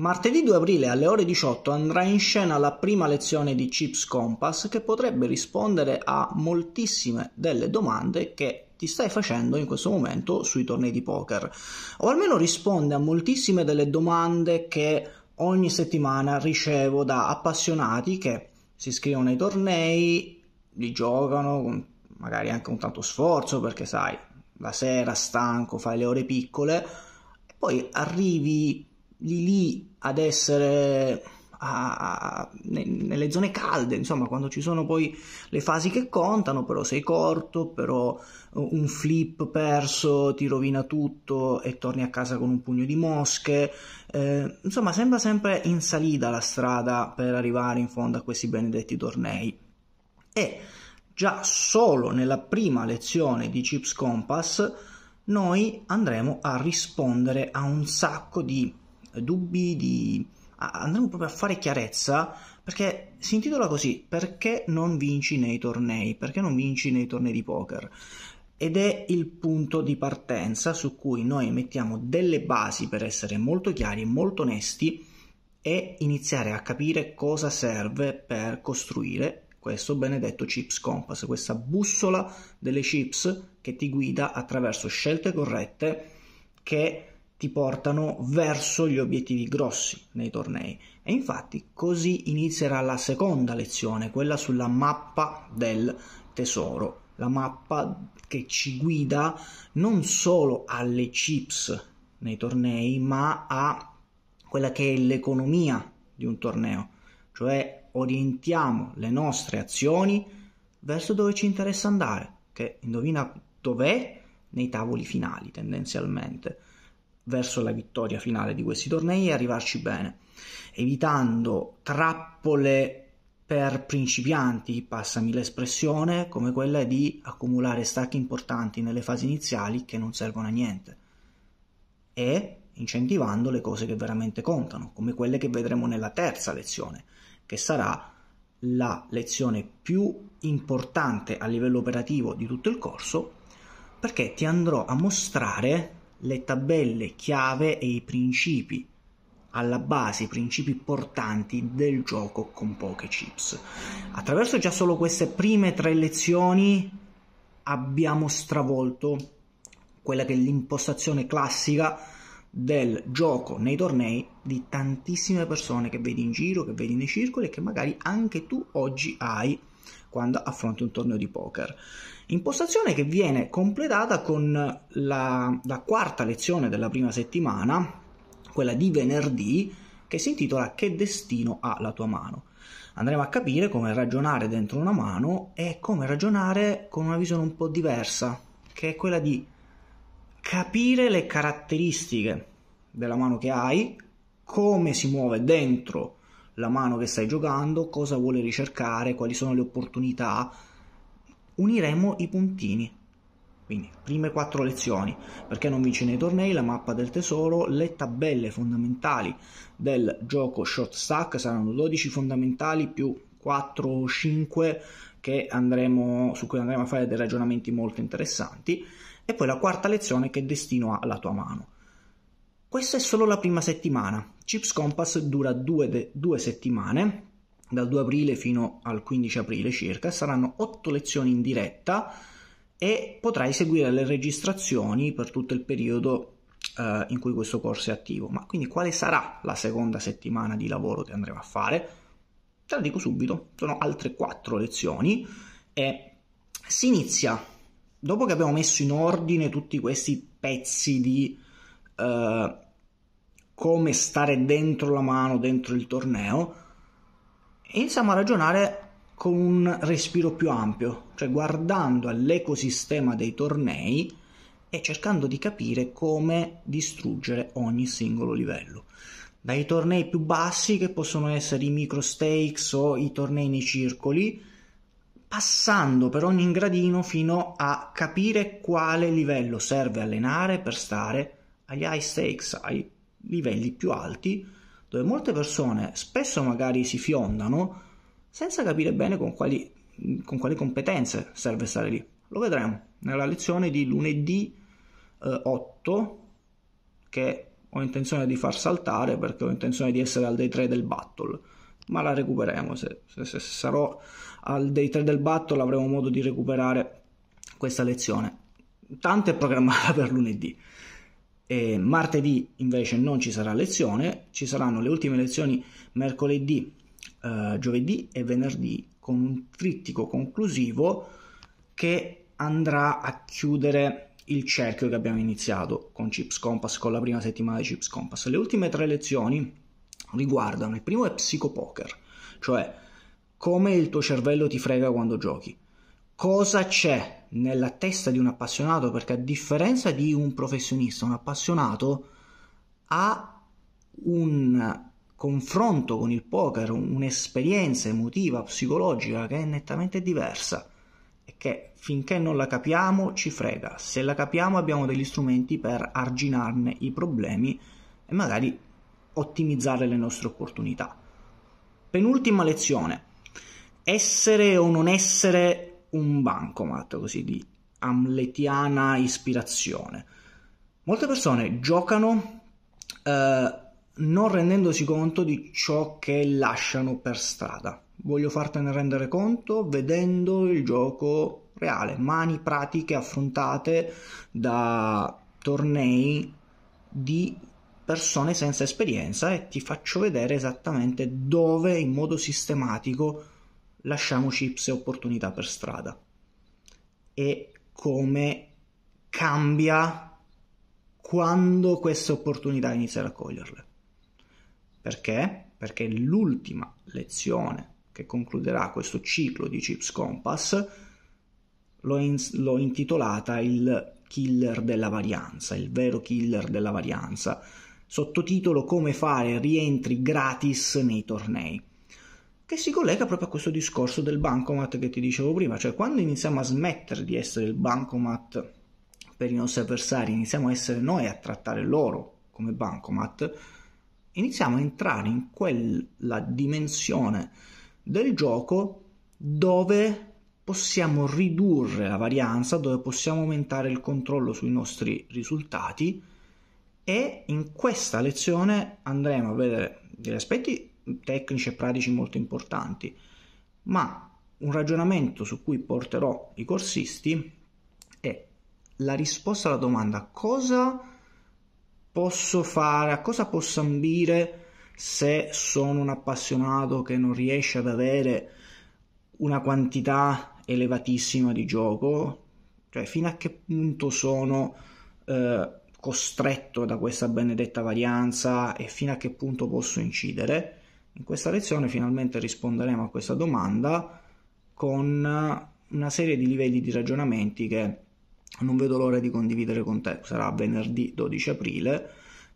Martedì 2 aprile alle ore 18 andrà in scena la prima lezione di Chips Compass che potrebbe rispondere a moltissime delle domande che ti stai facendo in questo momento sui tornei di poker o almeno risponde a moltissime delle domande che ogni settimana ricevo da appassionati che si iscrivono ai tornei, li giocano con magari anche un tanto sforzo perché sai, la sera stanco, fai le ore piccole e poi arrivi lì lì ad essere a, a, nelle zone calde, insomma, quando ci sono poi le fasi che contano, però sei corto, però un flip perso ti rovina tutto e torni a casa con un pugno di mosche. Eh, insomma, sembra sempre in salita la strada per arrivare in fondo a questi benedetti tornei. E già solo nella prima lezione di Chips Compass noi andremo a rispondere a un sacco di dubbi, di... andremo proprio a fare chiarezza perché si intitola così, perché non vinci nei tornei, perché non vinci nei tornei di poker? Ed è il punto di partenza su cui noi mettiamo delle basi per essere molto chiari, molto onesti e iniziare a capire cosa serve per costruire questo benedetto Chips Compass, questa bussola delle chips che ti guida attraverso scelte corrette che ti portano verso gli obiettivi grossi nei tornei. E infatti così inizierà la seconda lezione, quella sulla mappa del tesoro, la mappa che ci guida non solo alle chips nei tornei, ma a quella che è l'economia di un torneo, cioè orientiamo le nostre azioni verso dove ci interessa andare, che indovina dov'è nei tavoli finali tendenzialmente verso la vittoria finale di questi tornei e arrivarci bene, evitando trappole per principianti, passami l'espressione, come quella di accumulare stacchi importanti nelle fasi iniziali che non servono a niente e incentivando le cose che veramente contano, come quelle che vedremo nella terza lezione, che sarà la lezione più importante a livello operativo di tutto il corso, perché ti andrò a mostrare le tabelle chiave e i principi alla base, i principi portanti del gioco con poche chips. Attraverso già solo queste prime tre lezioni abbiamo stravolto quella che è l'impostazione classica del gioco nei tornei di tantissime persone che vedi in giro, che vedi nei circoli e che magari anche tu oggi hai quando affronti un torneo di poker. Impostazione che viene completata con la, la quarta lezione della prima settimana, quella di venerdì, che si intitola Che destino ha la tua mano? Andremo a capire come ragionare dentro una mano e come ragionare con una visione un po' diversa, che è quella di capire le caratteristiche della mano che hai, come si muove dentro la mano che stai giocando, cosa vuole ricercare, quali sono le opportunità. Uniremo i puntini. Quindi, prime quattro lezioni, perché non vinci nei tornei, la mappa del tesoro, le tabelle fondamentali del gioco short stack, saranno 12 fondamentali più 4 o 5 andremo, su cui andremo a fare dei ragionamenti molto interessanti, e poi la quarta lezione che destino alla tua mano. Questa è solo la prima settimana, Chips Compass dura due, de- due settimane, dal 2 aprile fino al 15 aprile circa, saranno otto lezioni in diretta e potrai seguire le registrazioni per tutto il periodo eh, in cui questo corso è attivo. Ma quindi quale sarà la seconda settimana di lavoro che andremo a fare? Te la dico subito, sono altre quattro lezioni e si inizia dopo che abbiamo messo in ordine tutti questi pezzi di... Eh, come stare dentro la mano, dentro il torneo, e iniziamo a ragionare con un respiro più ampio, cioè guardando all'ecosistema dei tornei e cercando di capire come distruggere ogni singolo livello. Dai tornei più bassi, che possono essere i micro stakes o i tornei nei circoli, passando per ogni gradino fino a capire quale livello serve allenare per stare agli high stakes, ai livelli più alti dove molte persone spesso magari si fiondano senza capire bene con quali, con quali competenze serve stare lì. Lo vedremo nella lezione di lunedì eh, 8 che ho intenzione di far saltare perché ho intenzione di essere al day 3 del battle ma la recupereremo se, se, se, sarò al day 3 del battle avremo modo di recuperare questa lezione tanto è programmata per lunedì e martedì invece non ci sarà lezione, ci saranno le ultime lezioni mercoledì, eh, giovedì e venerdì con un trittico conclusivo che andrà a chiudere il cerchio che abbiamo iniziato con Chips Compass, con la prima settimana di Chips Compass. Le ultime tre lezioni riguardano il primo è psicopoker, cioè come il tuo cervello ti frega quando giochi cosa c'è nella testa di un appassionato, perché a differenza di un professionista, un appassionato ha un confronto con il poker, un'esperienza emotiva, psicologica che è nettamente diversa e che finché non la capiamo ci frega. Se la capiamo abbiamo degli strumenti per arginarne i problemi e magari ottimizzare le nostre opportunità. Penultima lezione. Essere o non essere un bancomat, così di amletiana ispirazione. Molte persone giocano eh, non rendendosi conto di ciò che lasciano per strada. Voglio fartene rendere conto vedendo il gioco reale, mani pratiche affrontate da tornei di persone senza esperienza e ti faccio vedere esattamente dove in modo sistematico lasciamo chips e opportunità per strada e come cambia quando queste opportunità iniziano a coglierle. Perché? Perché l'ultima lezione che concluderà questo ciclo di Chips Compass l'ho, in, l'ho intitolata il killer della varianza, il vero killer della varianza, sottotitolo come fare rientri gratis nei tornei che si collega proprio a questo discorso del bancomat che ti dicevo prima, cioè quando iniziamo a smettere di essere il bancomat per i nostri avversari, iniziamo a essere noi a trattare loro come bancomat, iniziamo a entrare in quella dimensione del gioco dove possiamo ridurre la varianza, dove possiamo aumentare il controllo sui nostri risultati e in questa lezione andremo a vedere degli aspetti tecnici e pratici molto importanti, ma un ragionamento su cui porterò i corsisti è la risposta alla domanda cosa posso fare, a cosa posso ambire se sono un appassionato che non riesce ad avere una quantità elevatissima di gioco, cioè fino a che punto sono eh, costretto da questa benedetta varianza e fino a che punto posso incidere in questa lezione finalmente risponderemo a questa domanda con una serie di livelli di ragionamenti che non vedo l'ora di condividere con te. Sarà venerdì 12 aprile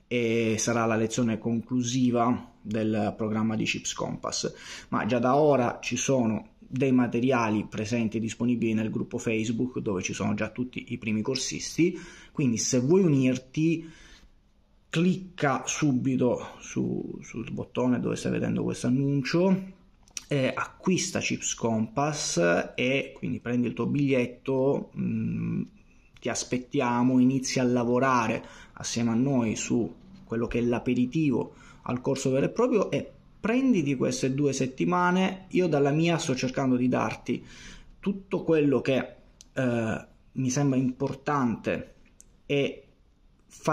e sarà la lezione conclusiva del programma di Chips Compass, ma già da ora ci sono dei materiali presenti e disponibili nel gruppo Facebook dove ci sono già tutti i primi corsisti, quindi se vuoi unirti clicca subito su, sul bottone dove stai vedendo questo annuncio eh, acquista Chips Compass e quindi prendi il tuo biglietto mh, mm, ti aspettiamo inizia a lavorare assieme a noi su quello che è l'aperitivo al corso vero e proprio e prenditi queste due settimane io dalla mia sto cercando di darti tutto quello che eh, mi sembra importante e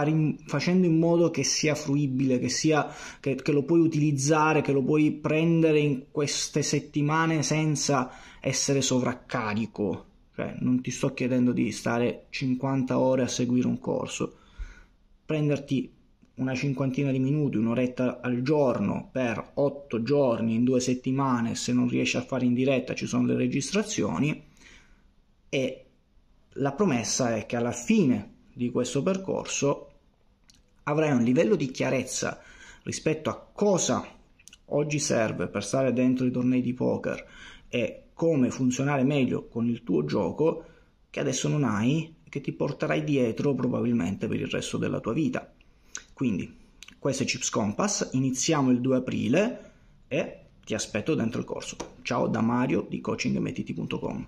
in, facendo in modo che sia fruibile, che, sia, che, che lo puoi utilizzare, che lo puoi prendere in queste settimane senza essere sovraccarico. Cioè, non ti sto chiedendo di stare 50 ore a seguire un corso, prenderti una cinquantina di minuti, un'oretta al giorno per 8 giorni, in due settimane, se non riesci a fare in diretta ci sono le registrazioni e la promessa è che alla fine di questo percorso avrai un livello di chiarezza rispetto a cosa oggi serve per stare dentro i tornei di poker e come funzionare meglio con il tuo gioco che adesso non hai e che ti porterai dietro probabilmente per il resto della tua vita. Quindi, questo è Chips Compass, iniziamo il 2 aprile e ti aspetto dentro il corso. Ciao da Mario di coachingmetiti.com.